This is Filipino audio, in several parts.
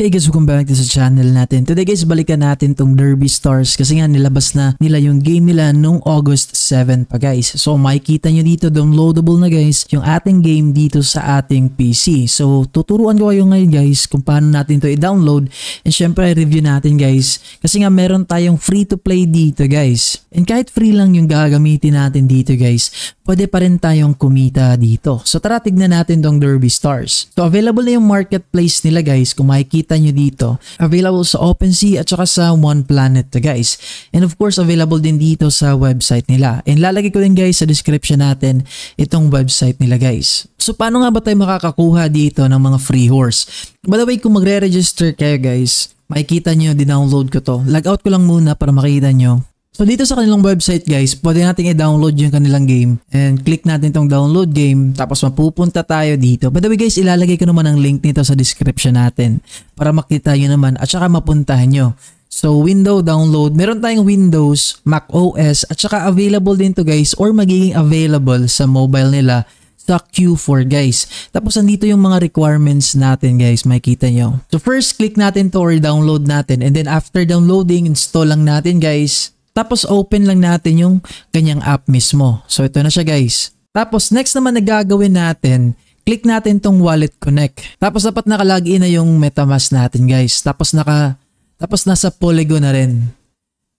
Hey guys, welcome back to sa channel natin. Today guys, balikan natin tong Derby Stars kasi nga nilabas na nila yung game nila noong August 7 pa guys. So makikita nyo dito, downloadable na guys, yung ating game dito sa ating PC. So tuturuan ko kayo ngayon guys kung paano natin to i-download and syempre review natin guys kasi nga meron tayong free to play dito guys. And kahit free lang yung gagamitin natin dito guys, pwede pa rin tayong kumita dito. So tara tignan natin tong Derby Stars. So available na yung marketplace nila guys kung makikita makikita nyo dito. Available sa OpenSea at saka sa One Planet guys. And of course, available din dito sa website nila. And lalagay ko din guys sa description natin itong website nila guys. So paano nga ba tayo makakakuha dito ng mga free horse? By the way, kung magre-register kayo guys, makikita nyo, dinownload ko to. Log out ko lang muna para makita nyo So dito sa kanilang website guys, pwede natin i-download yung kanilang game. And click natin itong download game tapos mapupunta tayo dito. By the way guys, ilalagay ko naman ang link nito sa description natin para makita nyo naman at saka mapuntahan nyo. So window download, meron tayong Windows, Mac OS at saka available din to guys or magiging available sa mobile nila sa Q4 guys. Tapos andito yung mga requirements natin guys, makikita nyo. So first click natin to or download natin and then after downloading, install lang natin guys. Tapos open lang natin yung ganyang app mismo. So ito na siya guys. Tapos next naman na gagawin natin, click natin tong wallet connect. Tapos dapat nakalagin na yung MetaMask natin guys. Tapos naka tapos nasa Polygon na rin.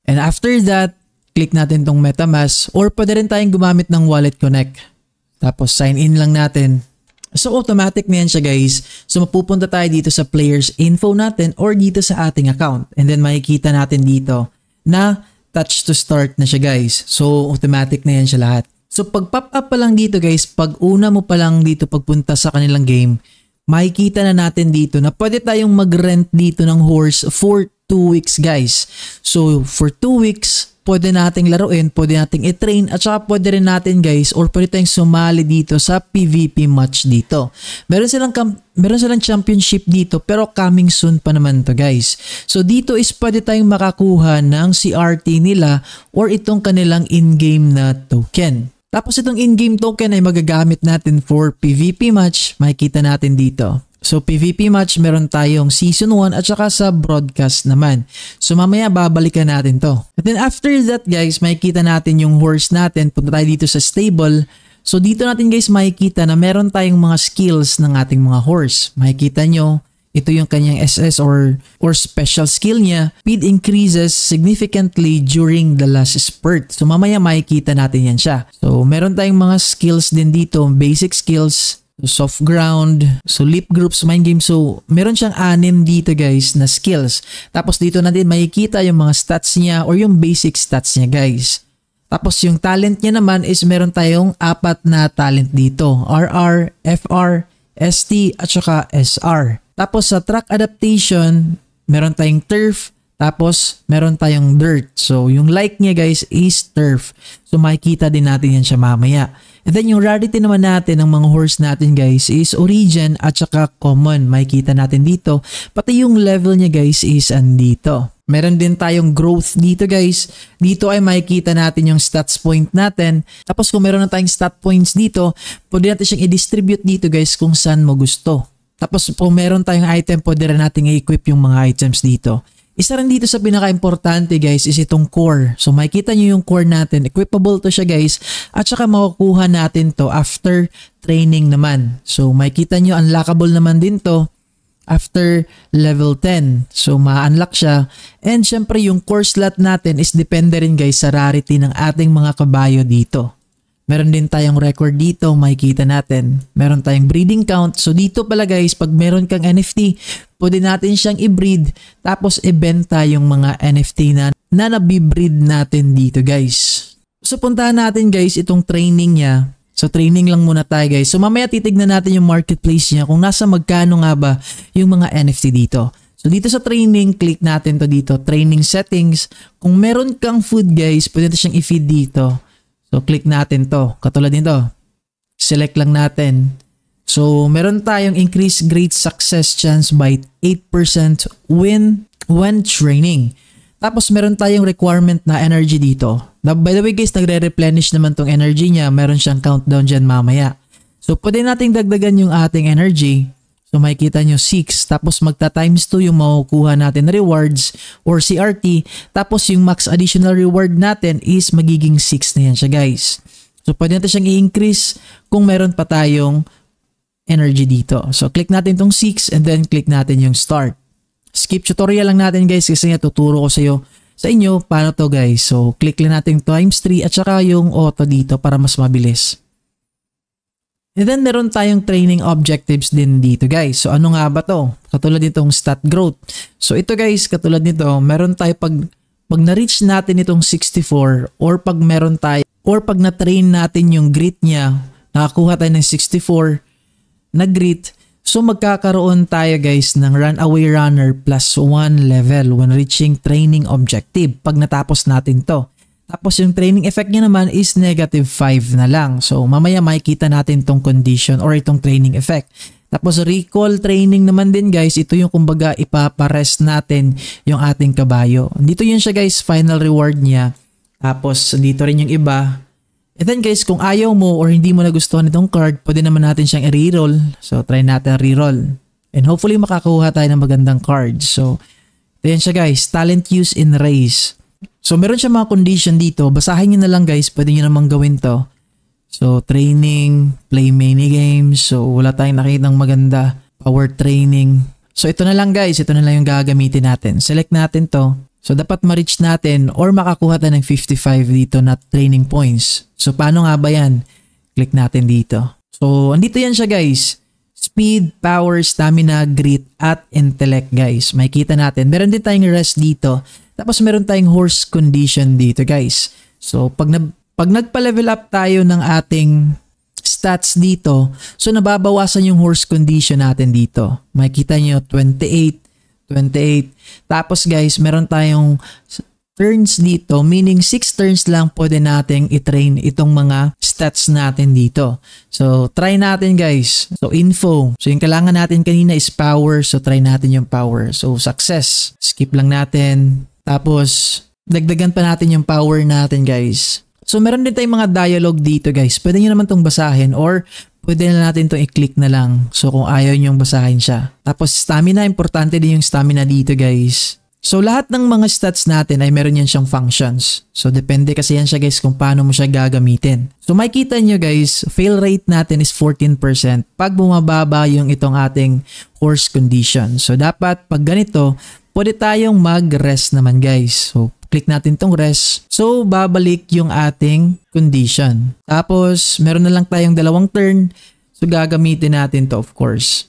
And after that, click natin tong MetaMask or pwede rin tayong gumamit ng Wallet Connect. Tapos sign in lang natin. So automatic na yan siya guys. So mapupunta tayo dito sa players info natin or dito sa ating account. And then makikita natin dito na touch to start na siya guys. So automatic na yan siya lahat. So pag pop up pa lang dito guys, pag una mo pa lang dito pagpunta sa kanilang game, makikita na natin dito na pwede tayong mag-rent dito ng horse for 2 weeks guys. So for 2 weeks, pwede nating laruin, pwede nating i-train at saka pwede rin natin guys or pwede tayong sumali dito sa PVP match dito. Meron silang meron silang championship dito pero coming soon pa naman to guys. So dito is pwede tayong makakuha ng CRT nila or itong kanilang in-game na token. Tapos itong in-game token ay magagamit natin for PvP match, makikita natin dito. So PvP match meron tayong season 1 at saka sa broadcast naman. So mamaya babalikan natin to. And then after that guys, makikita natin yung horse natin. Punta tayo dito sa stable. So dito natin guys makikita na meron tayong mga skills ng ating mga horse. Makikita nyo, ito yung kanyang SS or, or special skill niya, speed increases significantly during the last spurt. So mamaya makikita natin yan siya. So meron tayong mga skills din dito, basic skills, soft ground, so leap groups, mind game. So, meron siyang anim dito guys na skills. Tapos dito natin makikita yung mga stats niya or yung basic stats niya guys. Tapos yung talent niya naman is meron tayong apat na talent dito. RR, FR, ST at saka SR. Tapos sa track adaptation, meron tayong turf, tapos meron tayong dirt. So yung like niya guys is turf. So makikita din natin yan siya mamaya. And then yung rarity naman natin ng mga horse natin guys is origin at saka common. Makikita natin dito. Pati yung level niya guys is andito. Meron din tayong growth dito guys. Dito ay makikita natin yung stats point natin. Tapos kung meron na tayong stat points dito, pwede natin siyang i-distribute dito guys kung saan mo gusto. Tapos po meron tayong item, pwede rin natin i-equip yung mga items dito. Isa rin dito sa pinaka-importante guys is itong core. So makikita nyo yung core natin. Equipable to siya guys. At saka makukuha natin to after training naman. So makikita nyo unlockable naman din to after level 10. So, ma-unlock siya. And syempre, yung core slot natin is depende rin guys sa rarity ng ating mga kabayo dito. Meron din tayong record dito, makikita natin. Meron tayong breeding count. So dito pala guys, pag meron kang NFT, pwede natin siyang i-breed tapos ibenta yung mga NFT na, na nabibreed natin dito guys. So puntahan natin guys itong training niya. So training lang muna tayo guys. So mamaya titignan natin yung marketplace niya kung nasa magkano nga ba yung mga NFT dito. So dito sa training, click natin to dito, training settings. Kung meron kang food guys, pwede natin siyang i-feed dito. So click natin to. Katulad nito. Select lang natin. So meron tayong increase great success chance by 8% when when training. Tapos meron tayong requirement na energy dito. Now, by the way guys, nagre-replenish naman tong energy niya. Meron siyang countdown dyan mamaya. So pwede nating dagdagan yung ating energy So makikita nyo 6 tapos magta times 2 yung makukuha natin rewards or CRT tapos yung max additional reward natin is magiging 6 na yan siya guys. So pwede natin siyang i-increase kung meron pa tayong energy dito. So click natin tong 6 and then click natin yung start. Skip tutorial lang natin guys kasi nga tuturo ko sa iyo sa inyo paano to guys. So click lang natin times 3 at saka yung auto dito para mas mabilis. And then meron tayong training objectives din dito guys. So ano nga ba to? Katulad nitong stat growth. So ito guys, katulad nito, meron tayo pag pag na-reach natin itong 64 or pag meron tayo or pag na-train natin yung grit niya, nakakuha tayo ng 64 na grit, so magkakaroon tayo guys ng runaway runner plus 1 level when reaching training objective pag natapos natin to. Tapos yung training effect niya naman is negative 5 na lang. So mamaya makikita natin tong condition or itong training effect. Tapos recall training naman din guys, ito yung kumbaga ipapares natin yung ating kabayo. Dito yun siya guys, final reward niya. Tapos dito rin yung iba. And then guys, kung ayaw mo or hindi mo nagustuhan itong card, pwede naman natin siyang i-reroll. So try natin reroll. And hopefully makakuha tayo ng magandang card. So, ayan siya guys, talent use in race. So meron siya mga condition dito. Basahin niyo na lang guys, pwede niyo namang gawin to. So training, play mini games. So wala tayong nakita ng maganda. Power training. So ito na lang guys, ito na lang yung gagamitin natin. Select natin to. So dapat ma-reach natin or makakuha tayo ng 55 dito na training points. So paano nga ba yan? Click natin dito. So andito yan siya guys. Speed, power, stamina, grit, at intellect guys. Makikita natin. Meron din tayong rest dito. Tapos meron tayong horse condition dito guys. So pag, na, pag nagpa-level up tayo ng ating stats dito, so nababawasan yung horse condition natin dito. Makikita nyo 28, 28. Tapos guys, meron tayong turns dito, meaning 6 turns lang pwede nating i-train itong mga stats natin dito. So try natin guys. So info. So yung kailangan natin kanina is power. So try natin yung power. So success. Skip lang natin. Tapos, dagdagan pa natin yung power natin guys. So meron din tayong mga dialogue dito guys. Pwede nyo naman tong basahin or pwede na natin itong i-click na lang. So kung ayaw nyo basahin siya. Tapos stamina, importante din yung stamina dito guys. So lahat ng mga stats natin ay meron yan siyang functions. So depende kasi yan siya guys kung paano mo siya gagamitin. So makikita nyo guys, fail rate natin is 14% pag bumababa yung itong ating horse condition. So dapat pag ganito, pwede tayong mag-rest naman guys. So, click natin tong rest. So, babalik yung ating condition. Tapos, meron na lang tayong dalawang turn. So, gagamitin natin to of course.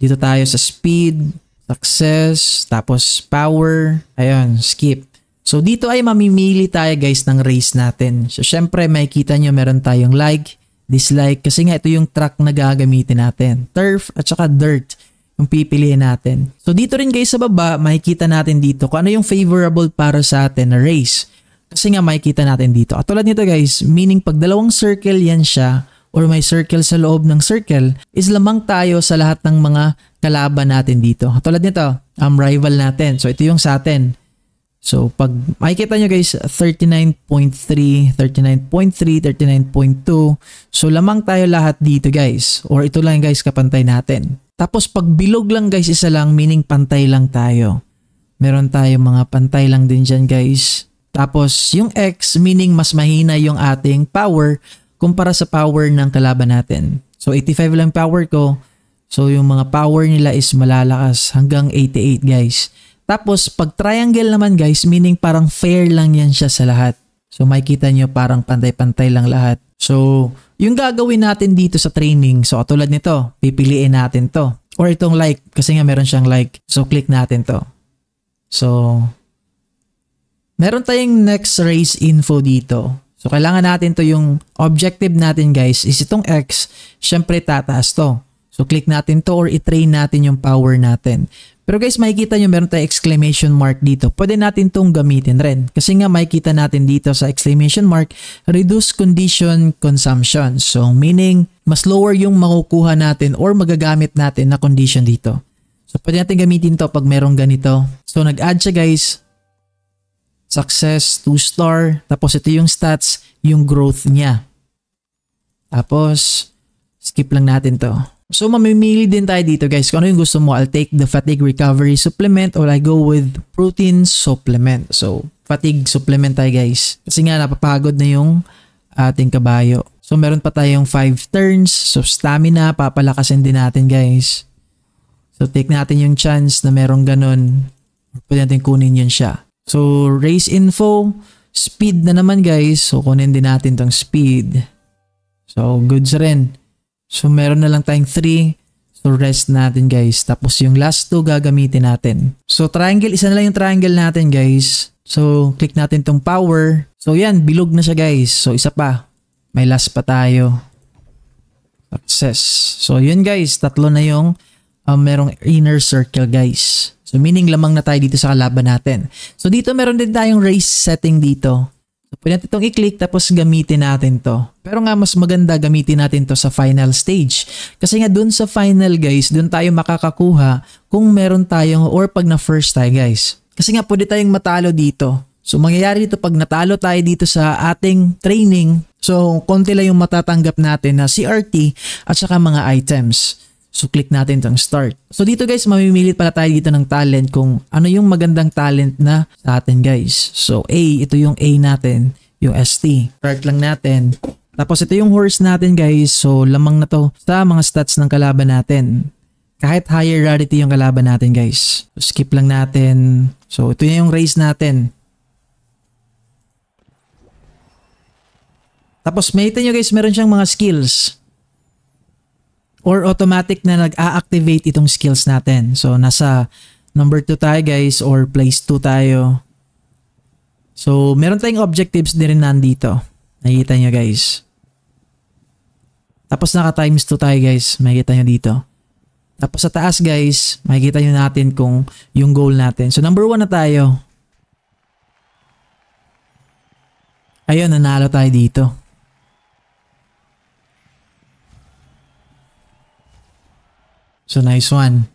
Dito tayo sa speed, success, tapos power, ayun, skip. So, dito ay mamimili tayo guys ng race natin. So, syempre, makikita nyo meron tayong like, dislike, kasi nga ito yung track na gagamitin natin. Turf at saka dirt yung pipiliin natin. So dito rin guys sa baba, makikita natin dito kung ano yung favorable para sa atin na race. Kasi nga makikita natin dito. At tulad nito guys, meaning pag dalawang circle yan siya or may circle sa loob ng circle, is lamang tayo sa lahat ng mga kalaban natin dito. At tulad nito, um, rival natin. So ito yung sa atin. So pag makikita nyo guys, 39.3, 39.3, 39.2. So lamang tayo lahat dito guys. Or ito lang guys kapantay natin. Tapos pag bilog lang guys, isa lang, meaning pantay lang tayo. Meron tayo mga pantay lang din dyan guys. Tapos yung X, meaning mas mahina yung ating power kumpara sa power ng kalaban natin. So 85 lang power ko. So yung mga power nila is malalakas hanggang 88 guys. Tapos pag triangle naman guys, meaning parang fair lang yan siya sa lahat. So makikita nyo parang pantay-pantay lang lahat. So yung gagawin natin dito sa training, so katulad nito, pipiliin natin to. Or itong like, kasi nga meron siyang like. So click natin to. So meron tayong next race info dito. So kailangan natin to yung objective natin guys is itong X, syempre tataas to. So click natin to or i-train natin yung power natin. Pero guys, makikita nyo meron tayong exclamation mark dito. Pwede natin itong gamitin rin. Kasi nga makikita natin dito sa exclamation mark, reduce condition consumption. So meaning, mas lower yung makukuha natin or magagamit natin na condition dito. So pwede natin gamitin to pag merong ganito. So nag-add siya guys. Success, 2 star. Tapos ito yung stats, yung growth niya. Tapos, skip lang natin to. So mamimili din tayo dito guys kung ano yung gusto mo. I'll take the fatigue recovery supplement or I go with protein supplement. So fatigue supplement tayo guys. Kasi nga napapagod na yung ating kabayo. So meron pa tayong 5 turns. So stamina papalakasin din natin guys. So take natin yung chance na merong ganun. Pwede natin kunin yun siya. So race info, speed na naman guys. So kunin din natin tong speed. So goods rin. So, meron na lang tayong 3. So, rest natin guys. Tapos yung last 2 gagamitin natin. So, triangle. Isa na lang yung triangle natin guys. So, click natin tong power. So, yan. Bilog na siya guys. So, isa pa. May last pa tayo. Success. So, yun guys. Tatlo na yung um, merong inner circle guys. So, meaning lamang na tayo dito sa kalaban natin. So, dito meron din tayong race setting dito. So, pwede natin itong i-click tapos gamitin natin to. Pero nga mas maganda gamitin natin to sa final stage. Kasi nga dun sa final guys, dun tayo makakakuha kung meron tayong or pag na first tayo guys. Kasi nga pwede tayong matalo dito. So mangyayari dito pag natalo tayo dito sa ating training, so konti lang yung matatanggap natin na CRT at saka mga items. So click natin itong start. So dito guys, mamimili pala tayo dito ng talent kung ano yung magandang talent na sa atin guys. So A, ito yung A natin, yung ST. Start lang natin. Tapos ito yung horse natin guys. So lamang na to sa mga stats ng kalaban natin. Kahit higher rarity yung kalaban natin guys. So, skip lang natin. So ito yung race natin. Tapos may nyo guys, meron siyang mga skills or automatic na nag-a-activate itong skills natin. So, nasa number 2 tayo guys or place 2 tayo. So, meron tayong objectives din rin nandito. Nakikita nyo guys. Tapos naka times 2 tayo guys. Makikita nyo dito. Tapos sa taas guys, makikita nyo natin kung yung goal natin. So number 1 na tayo. Ayun, nanalo tayo dito. So nice one.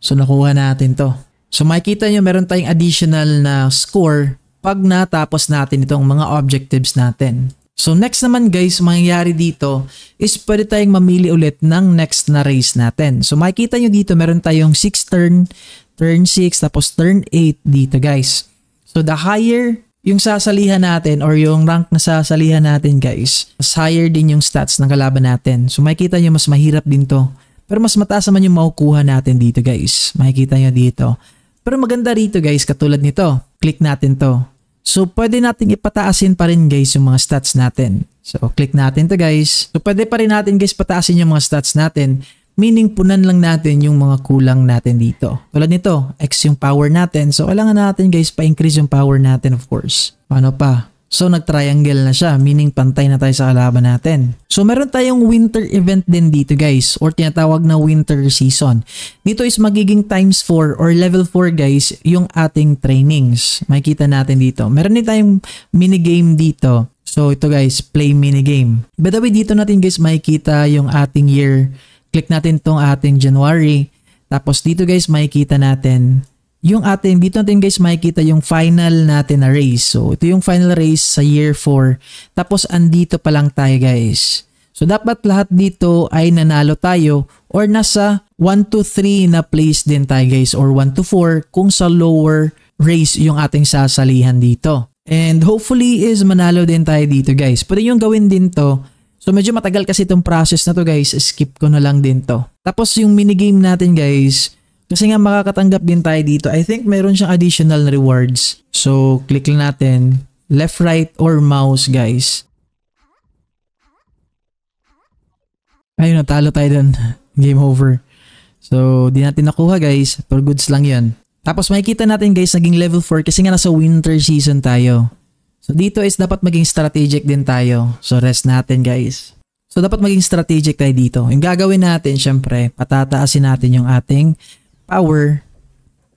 So nakuha natin to. So makikita nyo meron tayong additional na score pag natapos natin itong mga objectives natin. So next naman guys, mangyayari dito is pwede tayong mamili ulit ng next na race natin. So makikita nyo dito meron tayong 6 turn, turn 6, tapos turn 8 dito guys. So the higher yung sasalihan natin or yung rank na sasalihan natin guys, mas higher din yung stats ng kalaban natin. So makikita nyo mas mahirap din to pero mas mataas naman yung makukuha natin dito guys. Makikita nyo dito. Pero maganda rito guys, katulad nito. Click natin to. So pwede natin ipataasin pa rin guys yung mga stats natin. So click natin to guys. So pwede pa rin natin guys pataasin yung mga stats natin. Meaning punan lang natin yung mga kulang natin dito. Tulad nito, X yung power natin. So kailangan natin guys pa-increase yung power natin of course. Paano pa? So nag-triangle na siya, meaning pantay na tayo sa kalaban natin. So meron tayong winter event din dito guys, or tinatawag na winter season. Dito is magiging times 4 or level 4 guys, yung ating trainings. Makikita natin dito. Meron din tayong minigame dito. So ito guys, play minigame. By the way, dito natin guys makikita yung ating year. Click natin tong ating January. Tapos dito guys makikita natin yung atin, dito natin guys makikita yung final natin na race. So, ito yung final race sa year 4. Tapos, andito pa lang tayo guys. So, dapat lahat dito ay nanalo tayo or nasa 1 to 3 na place din tayo guys or 1 to 4 kung sa lower race yung ating sasalihan dito. And hopefully is manalo din tayo dito guys. Pwede yung gawin din to So medyo matagal kasi itong process na to guys. Skip ko na lang din to. Tapos yung minigame natin guys, kasi nga makakatanggap din tayo dito. I think meron siyang additional rewards. So, click lang natin. Left, right, or mouse guys. Ayun, natalo tayo dun. Game over. So, di natin nakuha guys. For goods lang yan. Tapos makikita natin guys, naging level 4 kasi nga nasa winter season tayo. So, dito is dapat maging strategic din tayo. So, rest natin guys. So, dapat maging strategic tayo dito. Yung gagawin natin, syempre, patataasin natin yung ating power,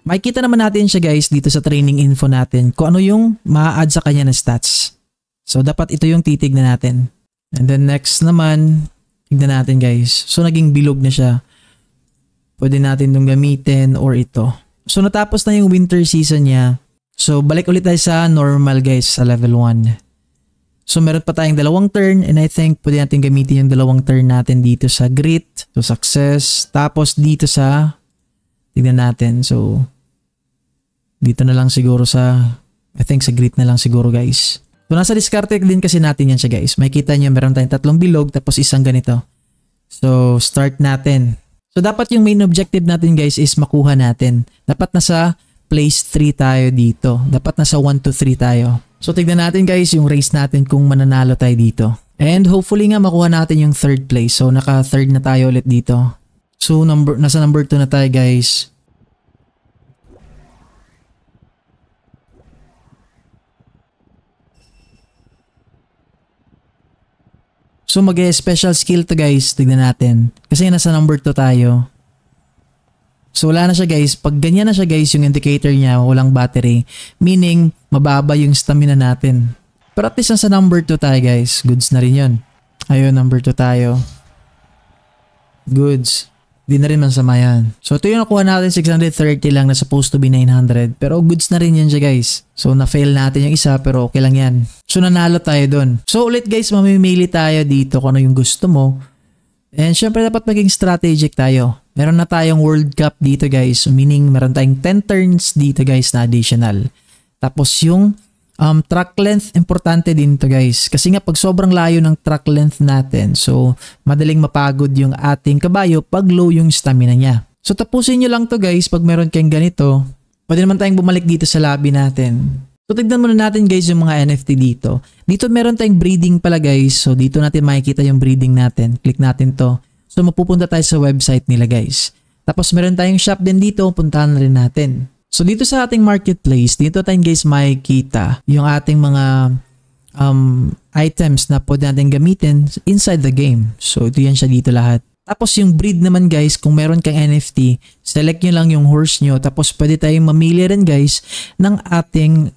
makikita naman natin siya guys dito sa training info natin kung ano yung ma-add sa kanya na stats. So dapat ito yung titignan natin. And then next naman, tignan natin guys. So naging bilog na siya. Pwede natin itong gamitin or ito. So natapos na yung winter season niya. So balik ulit tayo sa normal guys sa level 1. So meron pa tayong dalawang turn and I think pwede natin gamitin yung dalawang turn natin dito sa grit, to success, tapos dito sa Tignan natin. So, dito na lang siguro sa, I think sa grid na lang siguro guys. So, nasa discarte din kasi natin yan siya guys. May kita nyo, meron tayong tatlong bilog tapos isang ganito. So, start natin. So, dapat yung main objective natin guys is makuha natin. Dapat nasa place 3 tayo dito. Dapat nasa 1 to 3 tayo. So, tignan natin guys yung race natin kung mananalo tayo dito. And hopefully nga makuha natin yung third place. So, naka third na tayo ulit dito. So number nasa number 2 na tayo guys. So mag -e special skill to guys, tignan natin. Kasi nasa number 2 tayo. So wala na siya guys, pag ganyan na siya guys yung indicator niya, walang battery, meaning mababa yung stamina natin. Pero at least sa number 2 tayo guys, goods na rin yun. Ayun, number 2 tayo. Goods. Di na rin masama yan. So ito yung nakuha natin, 630 lang na supposed to be 900. Pero goods na rin yan siya guys. So na-fail natin yung isa pero okay lang yan. So nanalo tayo dun. So ulit guys, mamimili tayo dito kung ano yung gusto mo. And syempre dapat maging strategic tayo. Meron na tayong World Cup dito guys. Meaning meron tayong 10 turns dito guys na additional. Tapos yung Um, track length, importante din to guys. Kasi nga pag sobrang layo ng track length natin, so madaling mapagod yung ating kabayo pag low yung stamina niya. So tapusin nyo lang to guys pag meron kayong ganito. Pwede naman tayong bumalik dito sa lobby natin. So tignan muna natin guys yung mga NFT dito. Dito meron tayong breeding pala guys. So dito natin makikita yung breeding natin. Click natin to. So mapupunta tayo sa website nila guys. Tapos meron tayong shop din dito. Puntahan na rin natin. So dito sa ating marketplace, dito tayo guys makikita yung ating mga um, items na pwede natin gamitin inside the game. So ito yan siya dito lahat. Tapos yung breed naman guys, kung meron kang NFT, select nyo lang yung horse nyo. Tapos pwede tayong mamili rin guys ng ating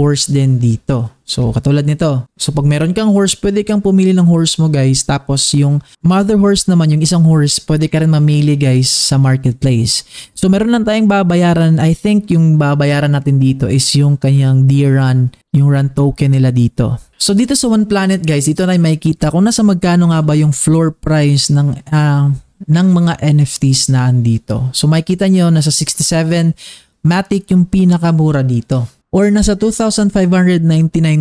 horse din dito. So, katulad nito. So, pag meron kang horse, pwede kang pumili ng horse mo guys. Tapos, yung mother horse naman, yung isang horse, pwede ka rin mamili guys sa marketplace. So, meron lang tayong babayaran. I think yung babayaran natin dito is yung kanyang deer run, yung run token nila dito. So, dito sa One Planet guys, dito na makikita kung nasa magkano nga ba yung floor price ng uh, ng mga NFTs na andito. So, makikita nyo, nasa 67 Matic yung pinakamura dito. Or nasa 2,599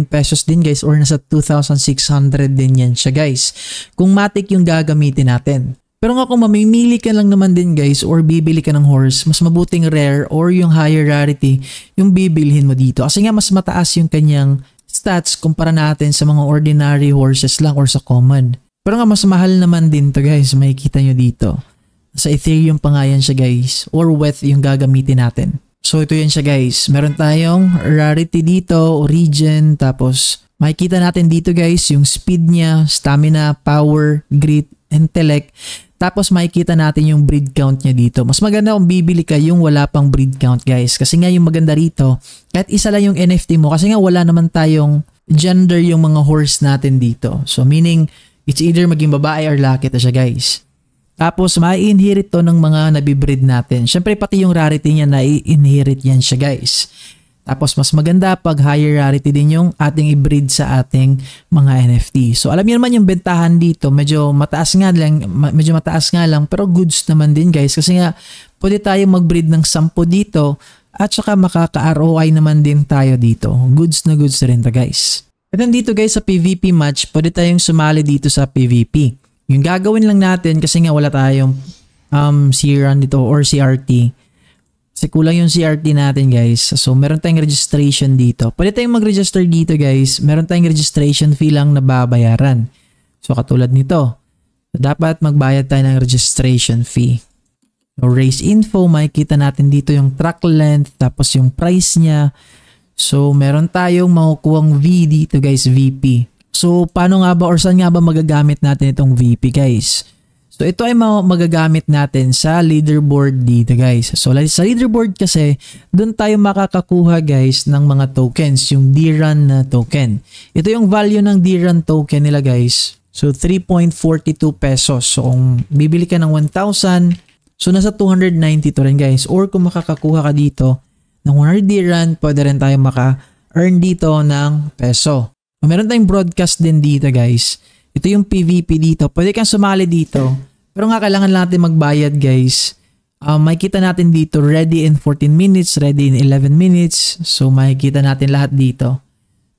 pesos din guys or nasa 2,600 din yan siya guys. Kung matik yung gagamitin natin. Pero nga kung mamimili ka lang naman din guys or bibili ka ng horse, mas mabuting rare or yung higher rarity yung bibilhin mo dito. Kasi nga mas mataas yung kanyang stats kumpara natin sa mga ordinary horses lang or sa common. Pero nga mas mahal naman din to guys, makikita nyo dito. Sa Ethereum pa nga yan siya guys or with yung gagamitin natin. So ito yan siya guys. Meron tayong rarity dito, origin, tapos makikita natin dito guys yung speed niya, stamina, power, grit, intellect. Tapos makikita natin yung breed count niya dito. Mas maganda kung bibili ka yung wala pang breed count guys. Kasi nga yung maganda rito, kahit isa lang yung NFT mo kasi nga wala naman tayong gender yung mga horse natin dito. So meaning, it's either maging babae or laki ta siya guys. Tapos ma-inherit to ng mga nabibreed natin. Syempre pati yung rarity niya na inherit yan siya guys. Tapos mas maganda pag higher rarity din yung ating i-breed sa ating mga NFT. So alam niyo naman yung bentahan dito, medyo mataas nga lang, medyo mataas nga lang pero goods naman din guys kasi nga pwede tayong mag-breed ng 10 dito at saka makaka-ROI naman din tayo dito. Goods na goods rin ta guys. At nandito guys sa PVP match, pwede tayong sumali dito sa PVP. Yung gagawin lang natin kasi nga wala tayong um, CRAN dito or CRT. Kasi kulang yung CRT natin guys. So meron tayong registration dito. Pwede tayong mag-register dito guys. Meron tayong registration fee lang na babayaran. So katulad nito. Dapat magbayad tayo ng registration fee. So race info, makikita natin dito yung track length, tapos yung price niya. So meron tayong makukuhang V dito guys, VP. So, paano nga ba or saan nga ba magagamit natin itong VP guys? So, ito ay magagamit natin sa leaderboard dito guys. So, sa leaderboard kasi, doon tayo makakakuha guys ng mga tokens, yung DRAN na token. Ito yung value ng DRAN token nila guys. So, 3.42 pesos. So, kung bibili ka ng 1,000, so nasa 290 to rin guys. Or kung makakakuha ka dito ng 100 DRAN, pwede rin tayo maka-earn dito ng peso. Meron tayong broadcast din dito guys. Ito yung PVP dito. Pwede kang sumali dito. Pero nga kailangan natin magbayad guys. Uh, makikita natin dito ready in 14 minutes, ready in 11 minutes. So makikita natin lahat dito.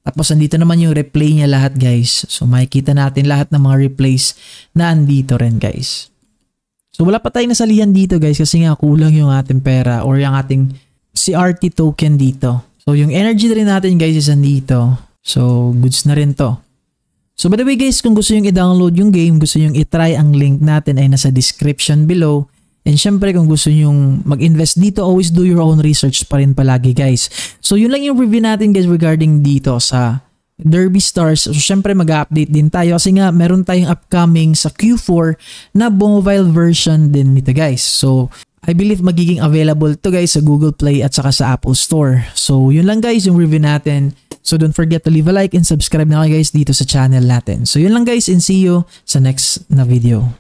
Tapos andito naman yung replay niya lahat guys. So makikita natin lahat ng mga replays na andito rin guys. So wala pa tayong nasalihan dito guys kasi nga kulang yung ating pera or yung ating CRT token dito. So yung energy rin natin guys is andito. So, goods na rin to. So, by the way guys, kung gusto nyong i-download yung game, gusto nyong i-try, ang link natin ay nasa description below. And syempre, kung gusto nyong mag-invest dito, always do your own research pa rin palagi guys. So, yun lang yung review natin guys regarding dito sa Derby Stars. So, syempre mag-update din tayo kasi nga meron tayong upcoming sa Q4 na mobile version din nito guys. So, I believe magiging available to guys sa Google Play at saka sa Apple Store. So yun lang guys yung review natin. So don't forget to leave a like and subscribe na kayo guys dito sa channel natin. So yun lang guys and see you sa next na video.